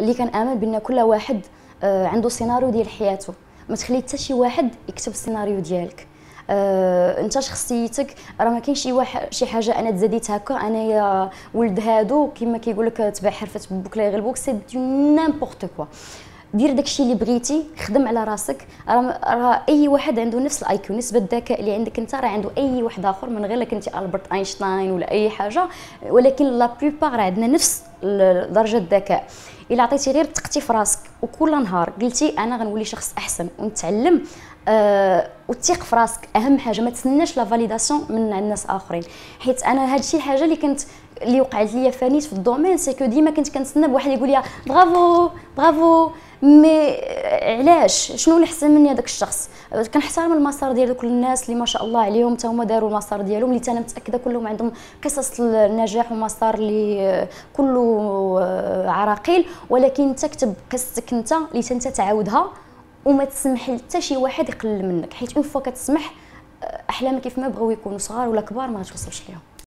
اللي كنامن بان كل واحد آه، عنده سيناريو ديال حياته ما تخلي حتى شي واحد يكتب السيناريو ديالك آه، انت شخصيتك راه ما كاينش شي واحد شي حاجه انا تزاديت هكا انايا ولد هادو كما كيقول لك تبع حرفه بوك لا يغلبوك سي نيمبورت كوا دير داكشي اللي بغيتي خدم على راسك راه اي واحد عنده نفس الاي كيو نسبه الذكاء اللي عندك انت راه عنده اي واحد اخر من غير لك انت البرت اينشتاين ولا اي حاجه ولكن لا بلوبار عندنا نفس درجه الذكاء الا عطيتي غير تقتي في راسك وكل نهار قلتي انا غنولي شخص احسن ونتعلم أه وتثق في راسك اهم حاجه ما تسناش لا فاليداسيون من عند ناس اخرين حيت انا الشيء الحاجه اللي كنت اللي وقعت ليا فانيت في الدومين سي كو ديما كنت كنتسنى بواحد يقول لي برافو برافو مي علاش شنو اللي حسن مني هذاك الشخص كنحترم المسار ديال دوك الناس اللي ما شاء الله عليهم حتى هما داروا المسار ديالهم اللي انا متاكده كلهم عندهم قصص النجاح ومسار اللي آه، كله آه، عراقيل ولكن انت كتب قصتك انت اللي انت تعاودها وما تسمح حتى شي واحد يقلل منك حيت اون فوا كتسمح آه، احلامك كيف ما بغاو يكونوا صغار ولا كبار ما غتوصلش ليهم